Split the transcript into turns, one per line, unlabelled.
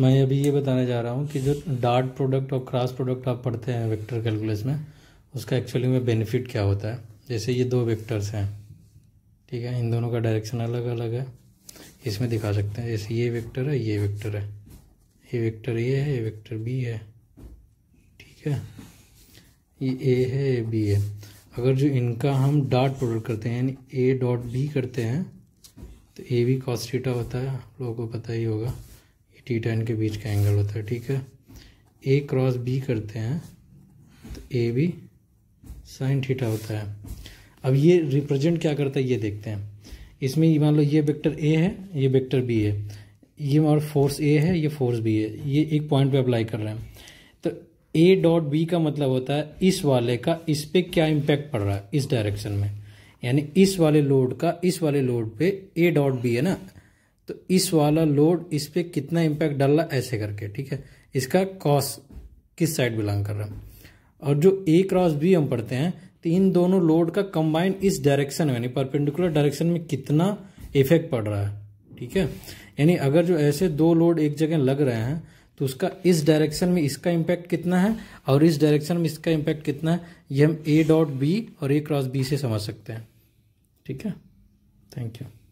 मैं अभी ये बताने जा रहा हूँ कि जो डार्ट प्रोडक्ट और क्रॉस प्रोडक्ट आप पढ़ते हैं वेक्टर कैलकुलस में उसका एक्चुअली में बेनिफिट क्या होता है जैसे ये दो वेक्टर्स हैं ठीक है इन दोनों का डायरेक्शन अलग अलग है इसमें दिखा सकते हैं जैसे ये वेक्टर है ये वेक्टर है ये वेक्टर ये है ये वेक्टर बी है ठीक है ये ए है ए बी है अगर जो इनका हम डॉट प्रोडक्ट करते हैं यानी ए डॉट बी करते हैं तो ए भी कॉस्टिटा होता है आप लोगों को पता ही होगा टी टेन के बीच का एंगल होता है ठीक है ए क्रॉस बी करते हैं तो ए बी साइन थीटा होता है अब ये रिप्रेजेंट क्या करता है ये देखते हैं इसमें मान लो ये वेक्टर ए है ये वेक्टर बी है ये और फोर्स ए है ये फोर्स बी है ये एक पॉइंट पे अप्लाई कर रहे हैं तो ए डॉट बी का मतलब होता है इस वाले का इस पर क्या इम्पैक्ट पड़ रहा है इस डायरेक्शन में यानी इस वाले लोड का इस वाले लोड पे ए डॉट बी है ना तो इस वाला लोड इस पर कितना इम्पैक्ट डाल रहा ऐसे करके ठीक है इसका कॉस किस साइड बिलोंग कर रहा है और जो ए क्रॉस बी हम पढ़ते हैं तो इन दोनों लोड का कंबाइंड इस डायरेक्शन में यानी परपेंडिकुलर डायरेक्शन में कितना इफेक्ट पड़ रहा है ठीक है यानी अगर जो ऐसे दो लोड एक जगह लग रहे हैं तो उसका इस डायरेक्शन में इसका इम्पैक्ट कितना है और इस डायरेक्शन में इसका इम्पैक्ट कितना है ये हम ए डॉट बी और ए क्रॉस बी से समझ सकते हैं ठीक है
थैंक यू